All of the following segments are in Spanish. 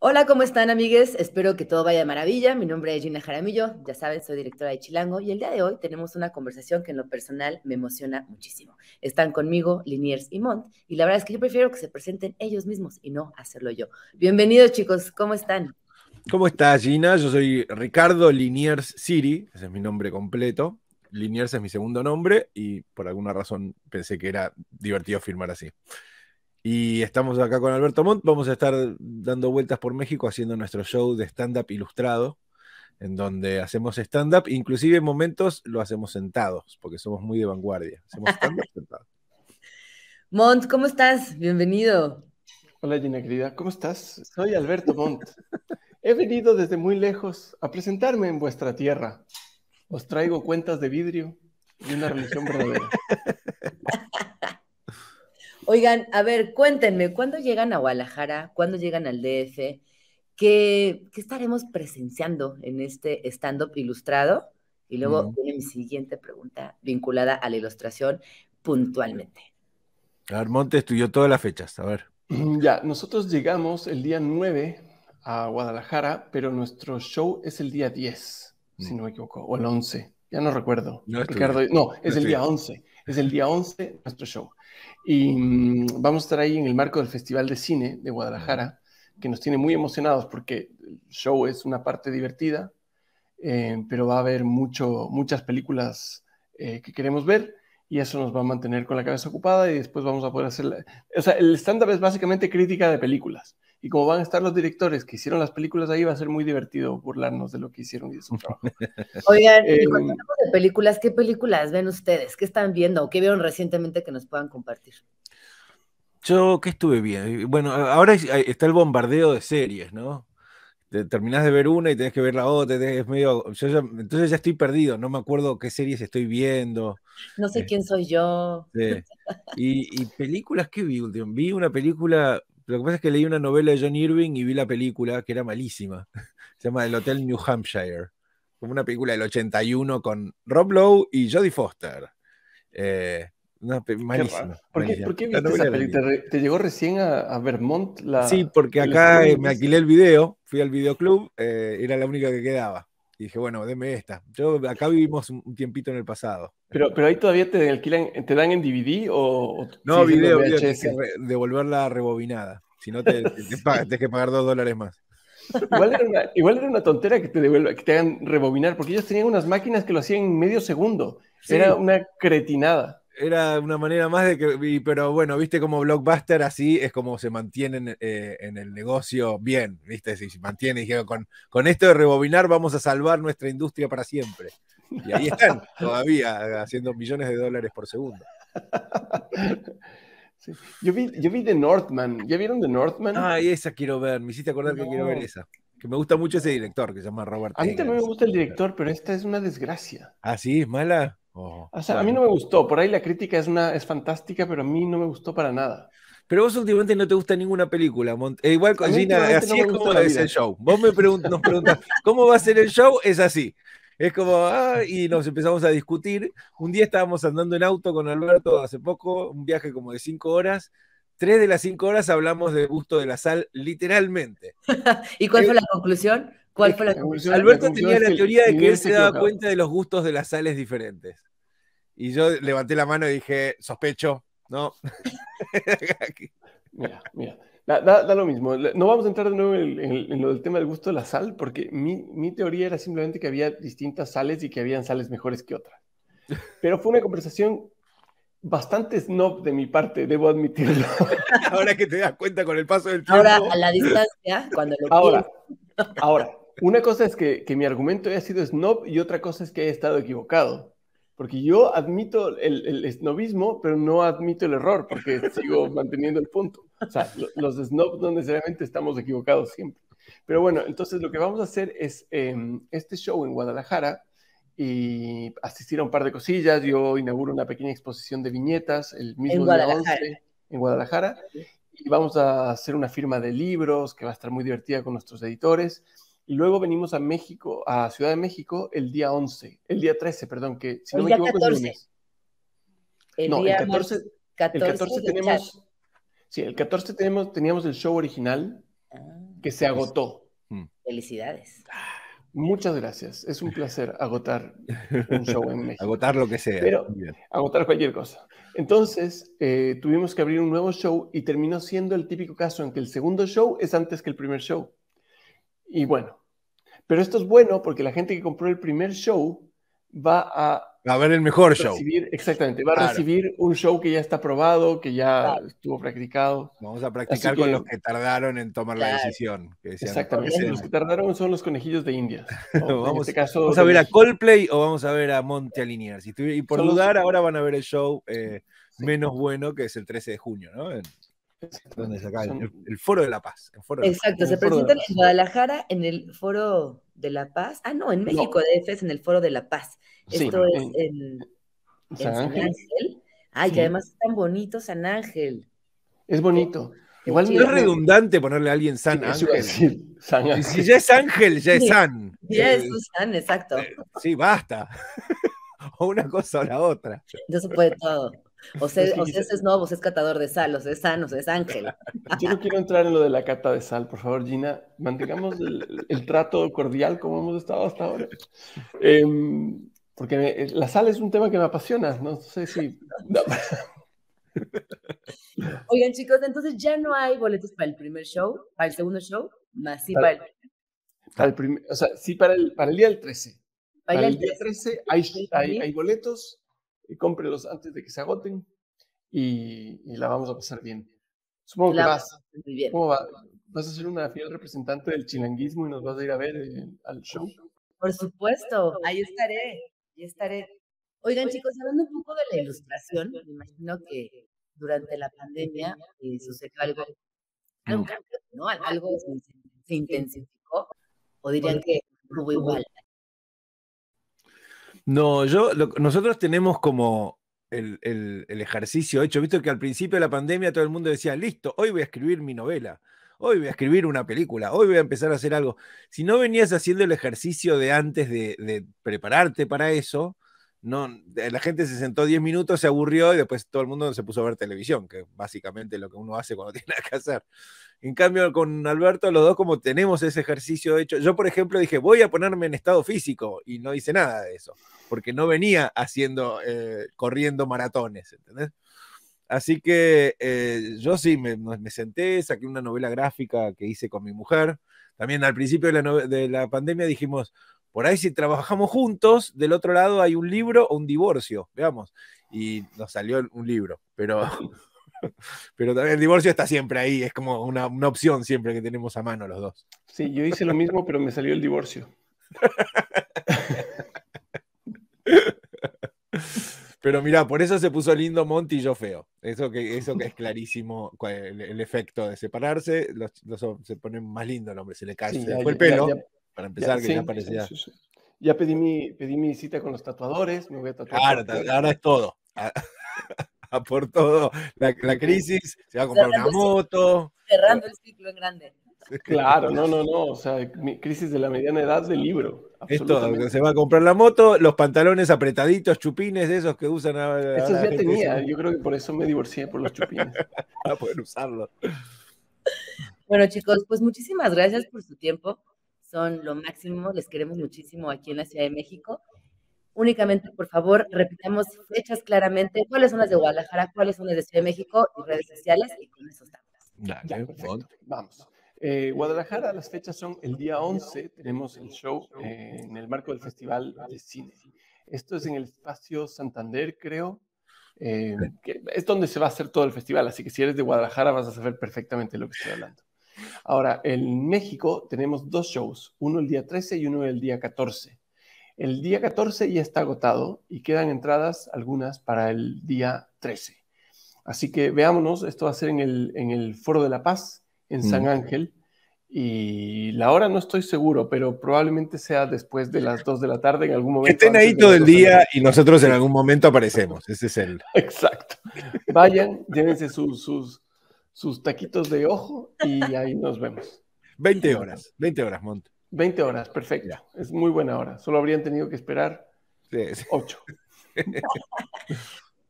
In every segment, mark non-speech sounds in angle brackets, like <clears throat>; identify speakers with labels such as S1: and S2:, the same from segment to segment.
S1: Hola, ¿cómo están, amigues? Espero que todo vaya de maravilla. Mi nombre es Gina Jaramillo, ya saben, soy directora de Chilango y el día de hoy tenemos una conversación que en lo personal me emociona muchísimo. Están conmigo Liniers y Mont y la verdad es que yo prefiero que se presenten ellos mismos y no hacerlo yo. Bienvenidos, chicos, ¿cómo están?
S2: ¿Cómo estás, Gina? Yo soy Ricardo Liniers Siri, ese es mi nombre completo. Liniers es mi segundo nombre y por alguna razón pensé que era divertido firmar así. Y estamos acá con Alberto Montt. Vamos a estar dando vueltas por México haciendo nuestro show de stand-up ilustrado, en donde hacemos stand-up. Inclusive en momentos lo hacemos sentados, porque somos muy de vanguardia. Hacemos
S3: <laughs>
S1: ¿cómo estás? Bienvenido. Hola Gina querida, ¿cómo
S3: estás? Soy Alberto Montt. He venido desde muy lejos a presentarme en vuestra tierra. Os traigo cuentas de vidrio y una religión verdadera. <laughs>
S1: Oigan, a ver, cuéntenme, ¿cuándo llegan a Guadalajara? ¿Cuándo llegan al DF? ¿Qué, estaremos presenciando en este stand-up ilustrado? Y luego mi siguiente pregunta vinculada a la ilustración puntualmente.
S3: Armonte estudió todas las fechas, a ver. <clears throat> Ya, nosotros llegamos el día 9 a Guadalajara, pero nuestro show es el día 10, si mm. no me equivoco, o el 11, ya no recuerdo. No es el día 11. Es el día 11, nuestro show. Y mm, vamos a estar ahí en el marco del Festival de Cine de Guadalajara, que nos tiene muy emocionados porque el show es una parte divertida, eh, pero va a haber mucho, muchas películas eh, que queremos ver y eso nos va a mantener con la cabeza ocupada y después vamos a poder hacer... O sea, el stand es básicamente crítica de películas. Y como van a estar los directores que hicieron las películas ahí, va a ser muy divertido burlarnos de lo que hicieron y de su <laughs> trabajo. Oigan, em, cuando
S1: de películas, ¿qué películas ven ustedes? ¿Qué están viendo o qué vieron recientemente que nos puedan compartir?
S2: Yo, ¿qué estuve bien? Bueno, ahora está el bombardeo de series, ¿no? terminás de ver una y tenés que ver la otra, es medio, entonces ya estoy perdido, no me acuerdo qué series estoy viendo.
S1: No sé eh. quién soy yo.
S2: y, películas ¿qué vi, vi una película lo que pasa es que leí una novela de John Irving y vi la película, que era malísima. <laughs> Se llama El Hotel New Hampshire. Como una película del 81 con Rob Lowe y Jodie Foster. Eh, malísima. ¿Por, qué, viste esa película?
S3: ¿Te, llegó recién a, Vermont? La, sí, porque
S2: acá eh, me alquilé el video, fui al videoclub, eh, era la única que quedaba. Y dije, bueno, deme esta. Yo, acá vivimos un tiempito en el pasado.
S3: Pero, ahí todavía te alquilan, te dan en DVD o. no, video, video tienes que devolverla rebobinada. Si no, te, tienes <laughs> que pagar dos dólares más. Igual era, una, tontera que te devuelva, que te hagan rebobinar, porque ellos tenían unas máquinas que lo hacían en medio segundo. Era una cretinada. Era una
S2: manera más de que. Pero bueno, viste como Blockbuster así es como se mantienen eh, en el negocio bien, viste, si se mantiene. con, con esto de rebobinar vamos a salvar nuestra industria para siempre. Y ahí están
S3: todavía haciendo millones de dólares por segundo. <laughs> Yo, vi, yo vi The Northman. ¿Ya vieron The Northman? Ah, esa quiero ver. Me hiciste acordar que quiero ver esa. Que me gusta mucho ese director que se llama Robert. A mí también me gusta el director, pero esta es una desgracia. ¿Ah, sí? ¿Es mala? Oh, o sea, a mí no me gustó. Por ahí la crítica es, una, es fantástica, pero a mí no me gustó para nada. Pero vos últimamente no te gusta ninguna película. Eh, igual,
S2: Gina, así es como es el show. Vos me preguntas, nos preguntás, <laughs> ¿cómo va a ser el show? Es así. Es como, ah, y nos empezamos a discutir. Un día estábamos andando en auto con Alberto hace poco, un viaje como de cinco horas. Tres de las cinco horas hablamos del gusto de la sal,
S1: literalmente. <laughs> ¿Y cuál fue eh, la conclusión? ¿Cuál fue la Alberto tenía la teoría de que él se daba cuenta
S2: de los gustos de las sales diferentes. Y yo levanté la mano y dije,
S3: sospecho,
S2: ¿no? <laughs>
S3: mira, mira. Da, da, lo mismo. No vamos a entrar de nuevo en, lo del tema del gusto de la sal, porque mi, mi, teoría era simplemente que había distintas sales y que habían sales mejores que otras. <laughs> Pero fue una conversación bastante snob de mi parte, debo admitirlo. <laughs> Ahora que te das cuenta con el paso
S1: del tiempo. Ahora, a la distancia, cuando lo Ahora,
S3: <laughs> ahora una cosa es que, que mi argumento haya sido snob y otra cosa es que haya estado equivocado. Porque yo admito el, el snobismo, pero no admito el error, porque sigo manteniendo el punto. O sea, los snobs no necesariamente estamos equivocados siempre. Pero bueno, entonces lo que vamos a hacer es em, este show en Guadalajara y asistir a un par de cosillas. Yo inauguro una pequeña exposición de viñetas el mismo día en Guadalajara y vamos a hacer una firma de libros que va a estar muy divertida con nuestros editores. Y luego venimos a México, a Ciudad de México, el día 11, el día 13, perdón, que no 14. El no, día el 14 tenemos Sí, el 14 teníamos, teníamos el show original ah,
S1: que se pues, agotó. Mm. Felicidades.
S3: Muchas gracias. Es un placer agotar un show en México.
S2: agotar lo que sea. Pero
S3: agotar cualquier cosa. Entonces, eh, tuvimos que abrir un nuevo show y terminó siendo el típico caso en que el segundo show es antes que el primer show. Y bueno, pero esto es bueno porque la gente que compró el primer show va a
S2: Va a ver el mejor show.
S3: exactamente, va a recibir un show que ya está probado, que ya estuvo practicado. Vamos a practicar con los que tardaron en tomar la decisión. exactamente, los que tardaron son los conejillos de India. <laughs> Este vamos, a ver
S2: a Coldplay o vamos a ver a Monte Alinear. y por dudar, ahora van a ver el show eh, menos bueno, que es el 13 de junio, ¿no? Donde el, Foro de la Paz. Exacto, se presentan
S1: en Guadalajara en el Foro de la Paz. Ah, no, en México, DF es en el Foro de la Paz. Esto es en, San, Ángel. ah, Ay, que además es tan bonito San Ángel.
S2: Es bonito. Igual es redundante ponerle a alguien
S1: San Ángel.
S3: San Si ya es Ángel, ya es San.
S1: Ya es San, exacto. Eh, sí, basta o una cosa o la otra. Entonces puede todo. O sea, o es nuevo, o es catador de sal, o sea, es sano, o sea, es ángel.
S3: Yo no quiero entrar en lo de la cata de sal, por favor, Gina. Mantengamos el, trato cordial como hemos estado hasta ahora. Em, porque eh, la sal es un tema que me apasiona, no sé si... <laughs>
S1: Oigan, chicos, entonces ya no hay boletos para el primer show, para el segundo show, más sí para,
S3: el... primer, o sea, sí para el, para el día del 13
S1: el 13. 13 hay,
S3: boletos, y cómprelos antes de que se agoten y, la vamos a pasar bien. Supongo que vas, ¿cómo vas a ser una fiel representante del chilanguismo y nos vas a ir a ver eh, al show.
S1: Por supuesto, ahí estaré, ahí estaré. Oigan chicos, hablando un poco de la ilustración, me imagino que durante la pandemia eh, sucedió algo, algo, ¿no? algo se, se, intensificó, o dirían que hubo igual.
S2: No, yo, nosotros tenemos como el, ejercicio hecho, visto que al principio de la pandemia todo el mundo decía, listo, hoy voy a escribir mi novela, hoy voy a escribir una película, hoy voy a empezar a hacer algo. Si no venías haciendo el ejercicio de antes de, prepararte para eso, no, la gente se sentó 10 minutos, se aburrió y después todo el mundo se puso a ver televisión, que básicamente es lo que uno hace cuando <laughs> tiene que hacer. En cambio, con Alberto, los dos como tenemos ese ejercicio hecho. Yo, por ejemplo, dije, voy a ponerme en estado físico y no hice nada de eso, porque no venía haciendo, eh, corriendo maratones, ¿entendés? Así que eh, yo sí me, senté, saqué una novela gráfica que hice con mi mujer. También al principio de la, de la pandemia dijimos, por ahí si trabajamos juntos, del otro lado hay un libro o un divorcio, veamos. Y nos salió un libro, pero <laughs> <laughs> Pero también el divorcio está siempre ahí, es como una, opción siempre que tenemos a mano los dos. Sí, yo hice lo mismo, pero me salió el divorcio. <laughs> Pero mira, por eso se puso lindo Monty y yo feo. Eso que, eso que es clarísimo el, efecto de separarse. se pone más lindo el hombre, se le cae, el pelo. para empezar, que ya parecía.
S3: ya pedí mi, pedí mi cita con los tatuadores, me voy a tatuar. ahora es
S2: todo. Ah. <laughs> <laughs> por
S3: todo la, crisis, se va a comprar una moto.
S1: cerrando el ciclo en grande.
S3: <laughs> Claro, no, no, no. O sea, crisis de la mediana edad del libro. esto Se va a comprar
S2: la moto, los pantalones apretaditos, chupines de esos que usan. A, ya tenía.
S3: Yo creo que por eso me divorcié por los chupines. <laughs> Para poder usarlos.
S1: Bueno, chicos, pues muchísimas gracias por su tiempo. Son lo máximo. Les queremos muchísimo aquí en la Ciudad de México. Únicamente, por favor, repitamos fechas claramente, cuáles son las de Guadalajara, cuáles son las de Ciudad de México y redes sociales y con Vamos.
S3: Eh, Guadalajara, las fechas son el día 11, tenemos el show eh, en el marco del Festival de Cine. Esto es en el espacio Santander, creo, eh, que es donde se va a hacer todo el festival, así que si eres de Guadalajara vas a saber perfectamente lo que estoy hablando. Ahora, en México tenemos dos shows, uno el día 13 y uno el día 14. El día 14 ya está agotado y quedan entradas algunas para el día 13. Así que veámonos, esto va a ser en el, Foro de la Paz, en San mm. Ángel. Y la hora no estoy seguro, pero probablemente sea después de las 2 de la tarde en algún momento. estén ahí todo el día
S2: y nosotros en algún momento aparecemos. Ese es el.
S3: <laughs> Exacto. Vayan, llévense sus, sus, sus taquitos de ojo y ahí nos vemos. 20 horas, 20 horas, Monte. 20 horas, perfecto. Es muy buena hora. Solo habrían tenido que esperar sí, 8. <laughs>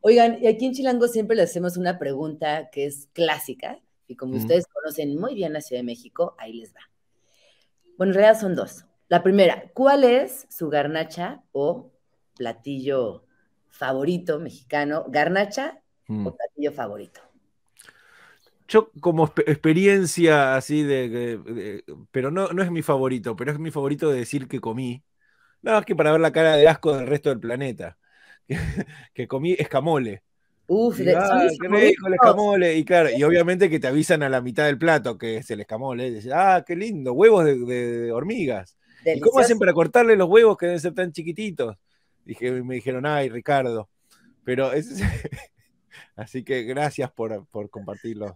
S1: Oigan, y aquí en Chilango siempre le hacemos una pregunta que es clásica, y como mm. ustedes conocen muy bien la Ciudad de México, ahí les va. Bueno, en realidad son dos. La primera, ¿cuál es su garnacha o platillo favorito mexicano? ¿Garnacha o mm. platillo favorito?
S2: Yo como experiencia así de, Pero no, no es mi favorito, pero es mi favorito de decir que comí. nada más que para ver la cara de asco del resto del planeta. <laughs> que, comí escamole. Uf, y, ah, escamole. Y claro, y obviamente que te avisan a la mitad del plato que es el escamole. ah, qué lindo, huevos de, hormigas.
S1: ¿Y cómo hacen para
S2: cortarle los huevos que deben ser tan chiquititos? Dije, me dijeron, ay, Ricardo. Pero es, <laughs>
S3: Así que gracias por, por compartir los,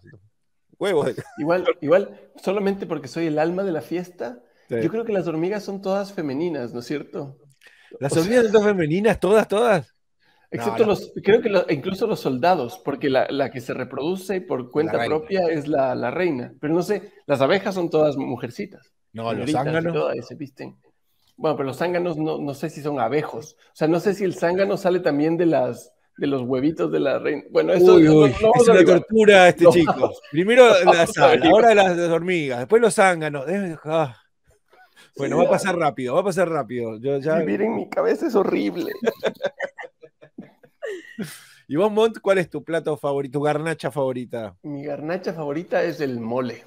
S3: huevos. <laughs> Igual, igual, solamente porque soy el alma de la fiesta, yo creo que las hormigas son todas femeninas, ¿no es cierto?
S2: Las hormigas son todas femeninas, todas, todas.
S3: Excepto los, creo que incluso los soldados, porque la, que se reproduce por cuenta propia es la, reina. Pero no sé, las abejas son todas mujercitas. No, los zánganos. Todas, Bueno, pero los zánganos no, no, sé si son abejos. O sea, no sé si el zángano sale también de las, de los huevitos de la reina. Bueno, eso es una tortura este chico. Primero <laughs> la ahora las, hormigas, después
S2: los zánganos. Eh, ah. Bueno, va a pasar rápido, va a pasar rápido. Yo ya... mi cabeza es horrible. <laughs> y vos, Mont, ¿cuál es tu plato
S3: favorito, tu garnacha favorita? Mi garnacha favorita es el mole.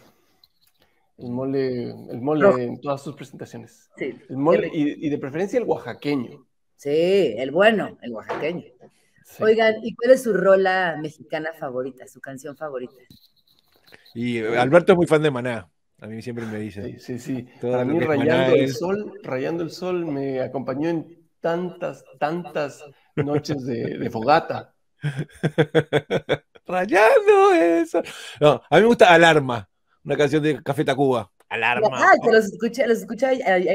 S3: El mm. mole, el mole en todas sus presentaciones. Sí. El mole, y, y de preferencia el oaxaqueño.
S1: Sí, el bueno, el oaxaqueño. Oigan, ¿y cuál es su rola mexicana favorita, su canción favorita?
S3: Y eh, Alberto es muy fan de Maná. A mí siempre me dice. Sí, sí, sí. Para mí, Rayando el Sol, Rayando el Sol me acompañó en tantas, tantas noches de, de fogata. <laughs> Rayando eso.
S2: No, a mí me gusta Alarma, una canción de Café Tacuba.
S3: Alarma. Ah, te los
S1: escuché, los escuché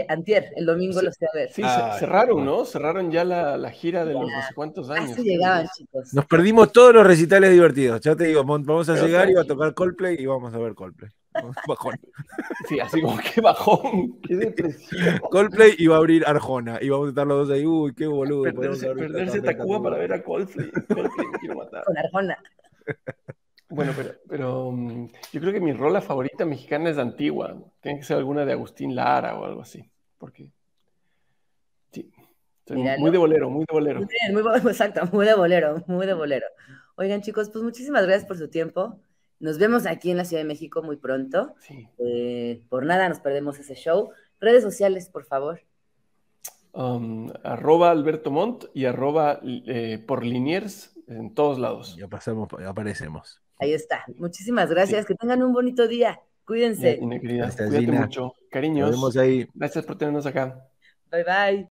S1: antier, el domingo los sé a ver. Sí, ah, cerraron,
S3: ¿no? Cerraron ya la, la gira de los no sé cuántos años. Así
S1: llegaban, chicos.
S3: Nos
S2: perdimos todos los recitales divertidos. Ya te digo, vamos a llegar y va a tocar Coldplay y vamos a ver Coldplay. <laughs> Bajón. Sí, así como que bajón. Qué depresión. Coldplay iba a abrir Arjona. Y vamos a estar los
S3: dos ahí. Uy, qué boludo. Perderse, perderse Tacuba para ver a
S1: Coldplay. Coldplay quiero matar. Con Arjona.
S3: Bueno, pero, mm, yo creo que mi rola favorita mexicana es de antigua. Tiene que ser alguna de Agustín Lara o algo así. Porque. Sí. muy de bolero, muy de bolero. Muy
S1: bien, muy, <laughs> exacto, muy de bolero, muy de bolero. Oigan, chicos, pues muchísimas gracias por su tiempo. Nos vemos aquí en la Ciudad de México muy pronto. Eh, por nada nos perdemos ese show. Redes sociales, por favor.
S3: Um, arroba Alberto Montt y arroba eh, por Liniers en todos lados. ya aparecemos.
S1: Ahí está. Muchísimas gracias. Que tengan un bonito día. Cuídense.
S3: Bien, Cuídate mucho. Cariños. Nos vemos ahí. Gracias por tenernos acá.
S1: Bye, bye.